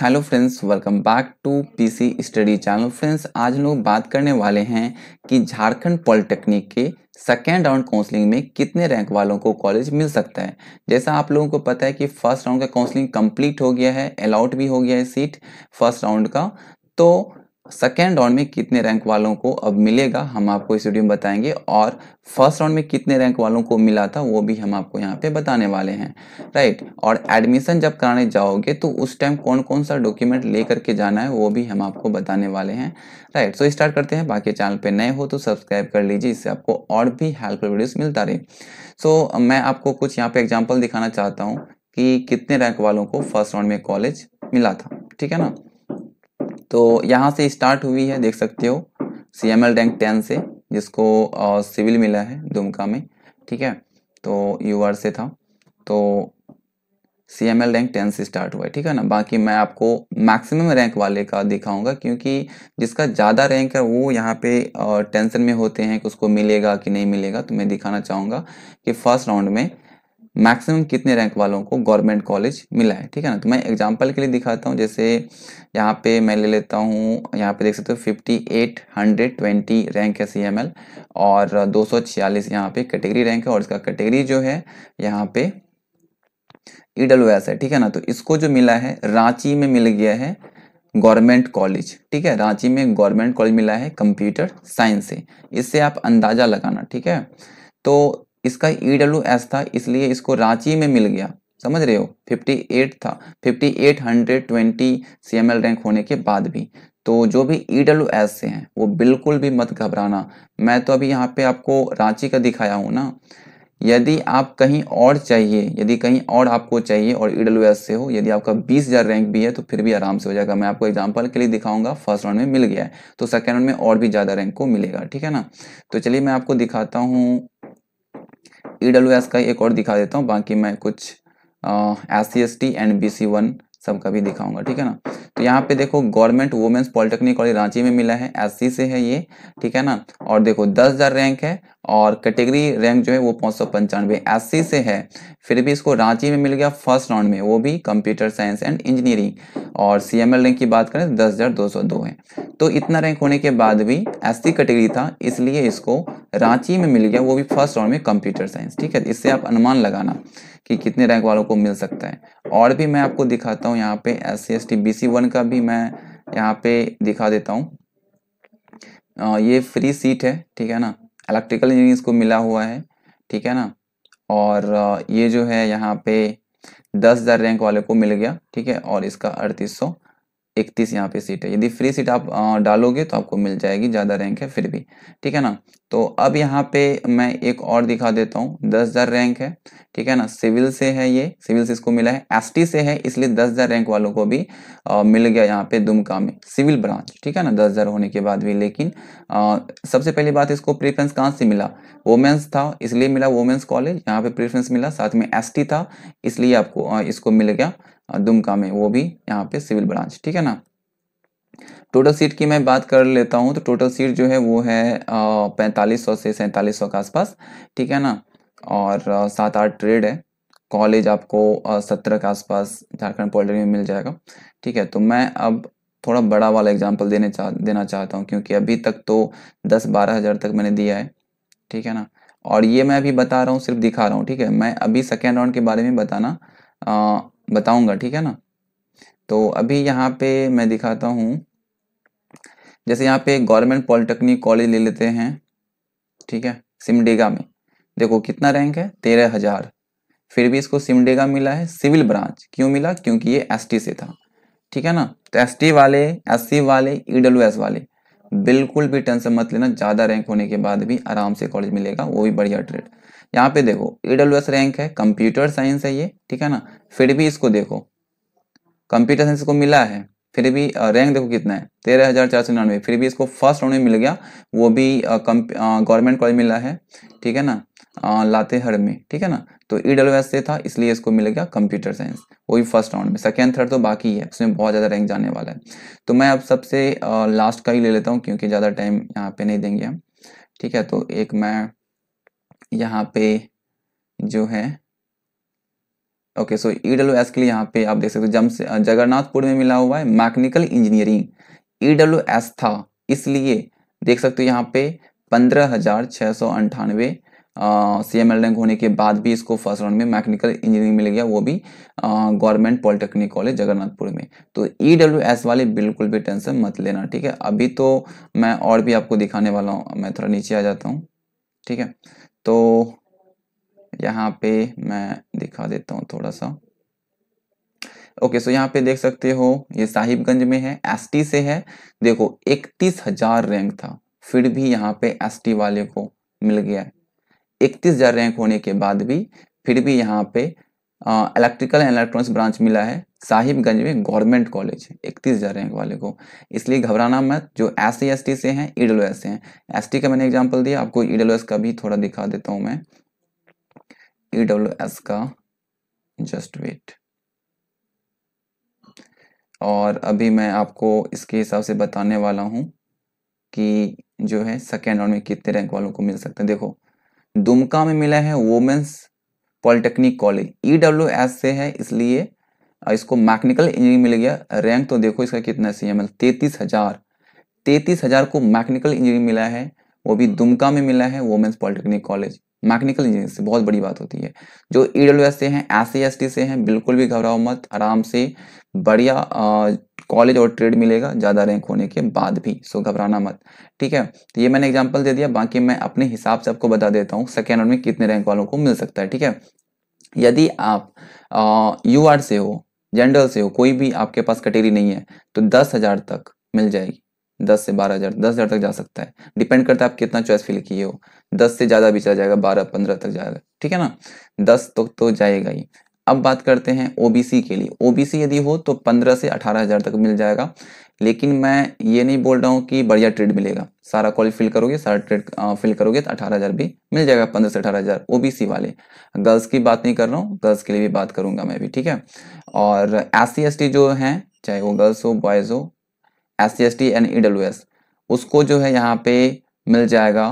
hello friends welcome back to PC study channel friends आज लोग बात करने वाले हैं कि झारखंड पॉलिटेक्निक के सेकेंड राउंड काउंसलिंग में कितने रैंक वालों को कॉलेज मिल सकता है जैसा आप लोगों को पता है कि फर्स्ट राउंड का काउंसलिंग कंप्लीट हो गया है अलाउट भी हो गया है सीट फर्स्ट राउंड का तो सेकेंड राउंड में कितने रैंक वालों को अब मिलेगा हम आपको इस वीडियो में बताएंगे और फर्स्ट राउंड में कितने रैंक वालों को मिला था वो भी हम आपको यहाँ पे बताने वाले हैं राइट और एडमिशन जब कराने जाओगे तो उस टाइम कौन कौन सा डॉक्यूमेंट लेकर के जाना है वो भी हम आपको बताने वाले हैं राइट सो स्टार्ट करते हैं बाकी चैनल पर नए हो तो सब्सक्राइब कर लीजिए इससे आपको और भी हेल्पफुल वीडियोज़ मिलता रहे सो so, मैं आपको कुछ यहाँ पे एग्जाम्पल दिखाना चाहता हूँ कि कितने रैंक वालों को फर्स्ट राउंड में कॉलेज मिला था ठीक है ना तो यहाँ से स्टार्ट हुई है देख सकते हो C M L rank ten से जिसको सिविल मिला है दुमका में ठीक है तो यू आर से था तो C M L rank ten से स्टार्ट हुआ है ठीक है ना बाकी मैं आपको मैक्सिमम रैंक वाले का दिखाऊंगा क्योंकि जिसका ज़्यादा रैंक है वो यहाँ पे टेंशन में होते हैं कि उसको मिलेगा कि नहीं मिलेगा तो मैं दिखाना चाहूँगा कि फर्स्ट राउंड में मैक्सिमम कितने रैंक वालों को गवर्नमेंट कॉलेज मिला है ठीक है ना तो मैं एग्जांपल के लिए दिखाता हूँ जैसे यहाँ पे मैं ले लेता हूँ यहाँ पे देख सकते हो fifty eight hundred twenty rank है सी और दो सौ छियालीस यहाँ पे कैटेगरी रैंक है और इसका कैटेगरी जो है यहाँ पे ई डब्ल्यू एस है ठीक है ना तो इसको जो मिला है रांची में मिल गया है गवर्नमेंट कॉलेज ठीक है रांची में गवर्नमेंट कॉलेज मिला है कंप्यूटर साइंस से इससे आप अंदाज़ा लगाना ठीक है तो इसका ई डब्ल्यू एस था इसलिए इसको रांची में मिल गया समझ रहे हो 58 था 5820 CML रैंक होने के बाद भी तो जो भी ई डब्ल्यू एस से हैं वो बिल्कुल भी मत घबराना मैं तो अभी यहाँ पे आपको रांची का दिखाया हूँ ना यदि आप कहीं और चाहिए यदि कहीं और आपको चाहिए और ई डब्ल्यू एस से हो यदि आपका बीस हज़ार रैंक भी है तो फिर भी आराम से हो जाएगा मैं आपको एग्जांपल के लिए दिखाऊंगा फर्स्ट राउंड में मिल गया है तो सेकेंड राउंड में और भी ज़्यादा रैंक को मिलेगा ठीक है ना तो चलिए मैं आपको दिखाता हूँ ई e एस का एक और दिखा देता हूँ बाकी मैं कुछ S C S T and B C one सबका भी दिखाऊंगा ठीक है ना तो यहाँ पे देखो government women's polytechnic college Ranchi में मिला है एस से है ये ठीक है ना और देखो दस हजार रैंक है और कैटेगरी रैंक जो है वो पांच सौ पंचानवे एस से है फिर भी इसको रांची में मिल गया फर्स्ट राउंड में वो भी कंप्यूटर साइंस एंड इंजीनियरिंग और सी रैंक की बात करें दस हजार दो सौ दो है तो इतना रैंक होने के बाद भी एस कैटेगरी था इसलिए इसको रांची में मिल गया वो भी फर्स्ट राउंड में कंप्यूटर साइंस ठीक है इससे आप अनुमान लगाना कि कितने रैंक वालों को मिल सकता है और भी मैं आपको दिखाता हूँ हूँ यहाँ पे S C S T B C one का भी मैं यहाँ पे दिखा देता हूँ ये फ्री सीट है ठीक है ना इलेक्ट्रिकल इंजीनियरिंग को मिला हुआ है ठीक है ना और ये जो है यहाँ पे दस हज़ार रैंक वाले को मिल गया ठीक है और इसका अड़तीस सौ इकतीस यहाँ पे सीट है यदि फ्री सीट आप डालोगे तो आपको मिल जाएगी ज़्यादा रैंक है फिर भी ठीक है ना तो अब यहाँ पे मैं एक और दिखा देता हूँ दस हज़ार रैंक है ठीक है ना सिविल से है ये सिविल से इसको मिला है एसटी से है इसलिए दस हज़ार रैंक वालों को भी आ, मिल गया यहाँ पे दुमका में सिविल ब्रांच ठीक है ना दस हज़ार होने के बाद भी लेकिन आ, सबसे पहली बात इसको प्रेफरेंस कहाँ से मिला वोमेंस था इसलिए मिला वोमेंस कॉलेज यहाँ पे प्रेफरेंस मिला साथ में एस था इसलिए आपको आ, इसको मिल गया दुमका में वो भी यहाँ पे सिविल ब्रांच ठीक है ना टोटल सीट की मैं बात कर लेता हूँ तो टोटल सीट जो है वो है पैंतालीस सौ से सैंतालीस सौ के आसपास ठीक है ना और सात आठ ट्रेड है कॉलेज आपको सत्रह के आसपास झारखंड पोल्ट्री में मिल जाएगा ठीक है तो मैं अब थोड़ा बड़ा वाला एग्जाम्पल देने चाह देना चाहता हूँ क्योंकि अभी तक तो दस बारह हज़ार तक मैंने दिया है ठीक है ना और ये मैं अभी बता रहा हूँ सिर्फ दिखा रहा हूँ ठीक है मैं अभी सेकेंड राउंड के बारे में बताना बताऊंगा ठीक है ना तो अभी यहाँ पे मैं दिखाता हूँ जैसे यहाँ पे गवर्नमेंट पॉलिटेक्निक कॉलेज ले लेते हैं ठीक है सिमडेगा में देखो कितना रैंक है तेरह हजार फिर भी इसको सिमडेगा मिला है सिविल ब्रांच क्यों मिला क्योंकि ये एसटी से था ठीक है ना तो एसटी वाले एससी वाले ईडब्ल्यूएस वाले बिल्कुल भी टेंशन मत लेना ज़्यादा रैंक होने के बाद भी आराम से कॉलेज मिलेगा वो भी बढ़िया ट्रेड यहाँ पे देखो ई रैंक है कंप्यूटर साइंस है ये ठीक है ना फिर भी इसको देखो कंप्यूटर साइंस को मिला है फिर भी रैंक देखो कितना है तेरह हज़ार चार सौ निन्यानवे फिर भी इसको फर्स्ट राउंड में मिल गया वो भी गवर्नमेंट कॉलेज मिला है ठीक है ना आ, लातेहर में ठीक है ना तो ई डब्ल्यू एस से था इसलिए इसको मिल गया कंप्यूटर साइंस वो भी फर्स्ट राउंड में सेकेंड थर्ड तो बाकी है उसमें बहुत ज़्यादा रैंक जाने वाला है तो मैं अब सबसे लास्ट का ही ले लेता हूँ क्योंकि ज़्यादा टाइम यहाँ पे नहीं देंगे हम ठीक है तो एक मैं यहाँ पे जो है okay so E W S के लिए यहाँ पे आप देख सकते हो जम जगन्नाथपुर में मिला हुआ है mechanical engineering E W S था इसलिए देख सकते हो यहाँ पे पंद्रह हजार छः सौ अंठानवे सी एम एल रैंक होने के बाद भी इसको फर्स्ट राउंड में मैकेनिकल इंजीनियरिंग मिल गया वो भी गवर्नमेंट पॉलिटेक्निक कॉलेज जगन्नाथपुर में तो ई डब्ल्यू एस वाले बिल्कुल भी टेंशन मत लेना ठीक है अभी तो मैं और भी आपको दिखाने वाला हूँ मैं थोड़ा नीचे आ जाता हूँ ठीक है तो यहाँ पे मैं दिखा देता हूँ थोड़ा सा ओके okay, सो so यहाँ पे देख सकते हो ये साहिबगंज में है एस से है देखो इकतीस हजार रैंक था फिर भी यहाँ पे एस वाले को मिल गया इकतीस हजार रैंक होने के बाद भी फिर भी यहाँ पे इलेक्ट्रिकल एंड इलेक्ट्रॉनिक्स ब्रांच मिला है साहिबगंज में गवर्नमेंट कॉलेज है इकतीस हजार रैंक वाले को इसलिए घबराना मत जो एस सी एस टी से हैं ई e से हैं एस टी का मैंने एग्जाम्पल दिया आपको ईडलो e एस का भी थोड़ा दिखा देता हूँ मैं ई डब्ल्यू एस का जस्ट वेट और अभी मैं आपको इसके हिसाब से बताने वाला हूं कि जो है सेकेंड राउंड में कितने रैंक वालों को मिल सकते हैं देखो दुमका में मिला है women's polytechnic college E W S से है इसलिए इसको मैकेनिकल इंजीनियरिंग मिल गया रैंक तो देखो इसका कितना सी एम एल तैतीस हजार तैतीस हजार को मैकेनिकल इंजीनियरिंग मिला है वो भी दुमका में मिला है women's polytechnic college mechanical engineering से बहुत बड़ी बात होती है जो ई डब्ल्यू एस से हैं एस सी एस टी से हैं बिल्कुल भी घबराओ मत आराम से बढ़िया कॉलेज और ट्रेड मिलेगा ज़्यादा रैंक होने के बाद भी सो घबराना मत ठीक है तो ये मैंने एग्जाम्पल दे दिया बाकी मैं अपने हिसाब से आपको बता देता हूँ सेकेंड राउंड में कितने रैंक वालों को मिल सकता है ठीक है यदि आप यू आर से हो जनरल से हो कोई भी आपके पास कैटेगरी नहीं है तो दस हज़ार तक मिल जाएगी दस से बारह हज़ार दस हज़ार तक जा सकता है डिपेंड करता है आप कितना चॉइस फिल किए हो दस से ज़्यादा भी चला जाएगा बारह पंद्रह तक जाएगा ठीक है ना दस तो, तो जाएगा ही अब बात करते हैं ओबीसी के लिए ओबीसी यदि हो तो पंद्रह से अठारह हज़ार तक मिल जाएगा लेकिन मैं ये नहीं बोल रहा हूँ कि बढ़िया ट्रेड मिलेगा सारा कॉल फिल करोगे सारा ट्रेड फिल करोगे तो अठारह हज़ार भी मिल जाएगा पंद्रह से अठारह हज़ार ओबीसी वाले गर्ल्स की बात नहीं कर रहा हूँ गर्ल्स के लिए भी बात करूंगा मैं भी ठीक है और एस सी जो है चाहे वो गर्ल्स हो बॉयज़ हो एस सी एंड ई उसको जो है यहाँ पे मिल जाएगा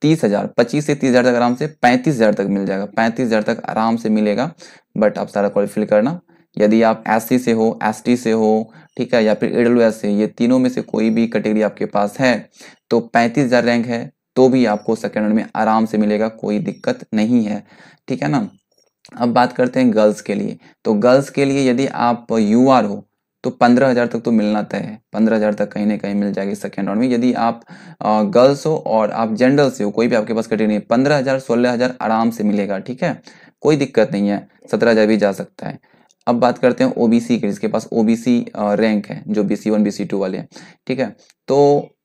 तीस हज़ार पच्चीस से तीस हज़ार तक आराम से पैंतीस हज़ार तक मिल जाएगा पैंतीस हज़ार तक आराम से मिलेगा बट आप सारा क्वालिफिल करना यदि आप एस से हो एस से हो ठीक है या फिर ई e से ये तीनों में से कोई भी कैटेगरी आपके पास है तो पैंतीस हज़ार रैंक है तो भी आपको सेकेंड में आराम से मिलेगा कोई दिक्कत नहीं है ठीक है ना अब बात करते हैं गर्ल्स के लिए तो गर्ल्स के लिए यदि आप यू आर हो तो पंद्रह हज़ार तक तो मिलना तय है पंद्रह हज़ार तक कहीं ना कहीं मिल जाएगी सेकेंड राउंड में यदि आप गर्ल्स हो और आप जनरल से हो कोई भी आपके पास कटी नहीं पंद्रह हज़ार सोलह हज़ार आराम से मिलेगा ठीक है कोई दिक्कत नहीं है सत्रह हज़ार भी जा सकता है अब बात करते हैं ओबीसी के जिसके पास ओबीसी रैंक है जो B C one B C two वाले हैं ठीक है तो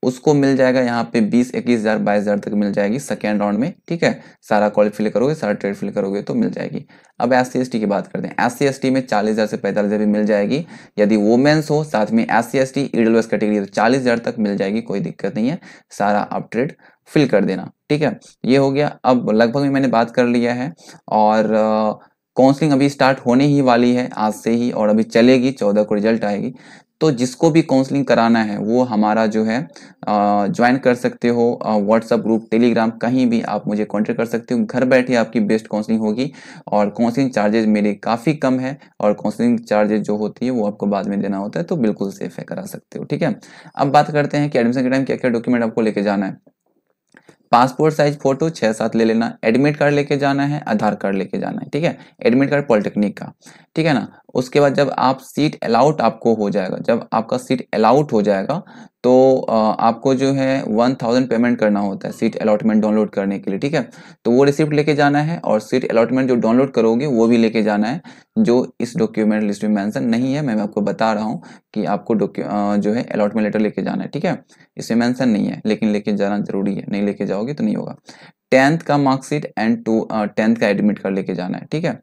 उसको मिल जाएगा यहाँ पे बीस इक्कीस हजार बाईस हजार तक मिल जाएगी सेकेंड राउंड में ठीक है सारा कॉल फिल करोगे सारा ट्रेड फिल करोगे तो मिल जाएगी अब एस सी की बात करते हैं एस सी में चालीस हजार से पैंतालीस हजार भी मिल जाएगी यदि वुमेन्स हो साथ में S C S T EWS category तो चालीस हजार तक मिल जाएगी कोई दिक्कत नहीं है सारा आप ट्रेड फिल कर देना ठीक है ये हो गया अब लगभग मैंने बात कर लिया है और आ, काउंसलिंग अभी स्टार्ट होने ही वाली है आज से ही और अभी चलेगी चौदह को रिजल्ट आएगी तो जिसको भी काउंसलिंग कराना है वो हमारा जो है ज्वाइन कर सकते हो व्हाट्सअप ग्रुप टेलीग्राम कहीं भी आप मुझे कांटेक्ट कर सकते हो घर बैठे आपकी बेस्ट काउंसलिंग होगी और काउंसलिंग चार्जेज मेरे काफ़ी कम है और काउंसलिंग चार्जेज जो होती है वो आपको बाद में देना होता है तो बिल्कुल सेफ है करा सकते हो ठीक है अब बात करते हैं कि एडमिशन के टाइम क्या क्या डॉक्यूमेंट आपको लेके जाना है पासपोर्ट साइज फोटो छः सात ले लेना एडमिट कार्ड लेके जाना है आधार कार्ड लेके जाना है ठीक है एडमिट कार्ड पॉलिटेक्निक का ठीक है ना उसके बाद जब आप सीट अलाउट आपको हो जाएगा जब आपका सीट अलाउट हो जाएगा तो आपको जो है वन थाउजेंड पेमेंट करना होता है सीट अलाउटमेंट डाउनलोड करने के लिए ठीक है तो वो रिसिप्ट लेके जाना है और सीट अलाउटमेंट जो डाउनलोड करोगे वो भी लेके जाना है जो इस डॉक्यूमेंट लिस्ट में मेंशन नहीं है मैं आपको बता रहा हूँ कि आपको जो है अलॉटमेंट लेटर लेके जाना है ठीक है इसमें मैंसन नहीं है लेकिन लेके जाना जरूरी है नहीं लेके जाओगे तो नहीं होगा टेंथ का मार्कशीट एंड टू टेंथ का एडमिट कार्ड लेके जाना है ठीक है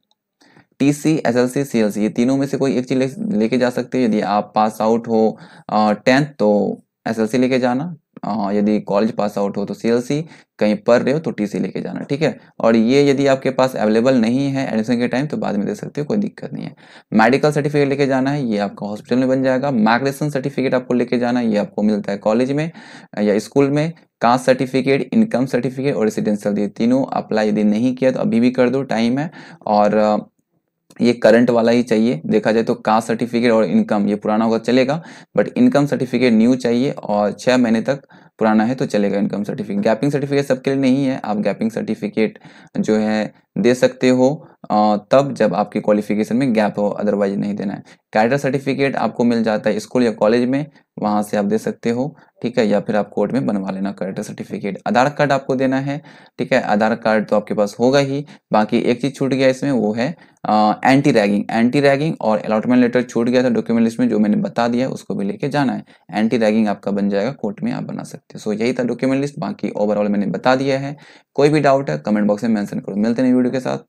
टीसी एसएलसी सीएलसी ये तीनों में से कोई एक चीज लेके जा सकते हैं यदि आप पास आउट हो टेंथ तो एसएलसी लेके जाना यदि कॉलेज पास आउट हो तो सीएलसी कहीं पढ़ रहे हो तो टीसी लेके जाना ठीक है और ये यदि आपके पास अवेलेबल नहीं है एडमिशन के टाइम तो बाद में दे सकते हो कोई दिक्कत नहीं है मेडिकल सर्टिफिकेट लेके जाना है ये आपका हॉस्पिटल में बन जाएगा माइग्रेशन सर्टिफिकेट आपको लेके जाना है ये आपको मिलता है कॉलेज में या स्कूल में कास्ट सर्टिफिकेट इनकम सर्टिफिकेट और रेसिडेंशियल ये तीनों अप्लाई यदि नहीं किया तो अभी भी कर दो टाइम है और ये करंट वाला ही चाहिए देखा जाए तो कास्ट सर्टिफिकेट और इनकम ये पुराना होगा तो चलेगा बट इनकम सर्टिफिकेट न्यू चाहिए और छः महीने तक पुराना है तो चलेगा इनकम सर्टिफिकेट गैपिंग सर्टिफिकेट सबके लिए नहीं है आप गैपिंग सर्टिफिकेट जो है दे सकते हो तब जब आपके क्वालिफिकेशन में गैप हो अदरवाइज नहीं देना है कैडर सर्टिफिकेट आपको मिल जाता है स्कूल या कॉलेज में वहाँ से आप दे सकते हो ठीक है या फिर आप कोर्ट में बनवा लेना करेक्टर सर्टिफिकेट आधार कार्ड आपको देना है ठीक है आधार कार्ड तो आपके पास होगा ही बाकी एक चीज़ छूट गया इसमें वो है आ, एंटी रैगिंग एंटी रैगिंग और अलॉटमेंट लेटर छूट गया था डॉक्यूमेंट लिस्ट में जो मैंने बता दिया उसको भी लेके जाना है एंटी रैगिंग आपका बन जाएगा कोर्ट में आप बना सकते हो सो यही था डॉक्यूमेंट लिस्ट बाकी ओवरऑल मैंने बता दिया है कोई भी डाउट है कमेंट बॉक्स में मैंशन करो मिलते हैं वीडियो के साथ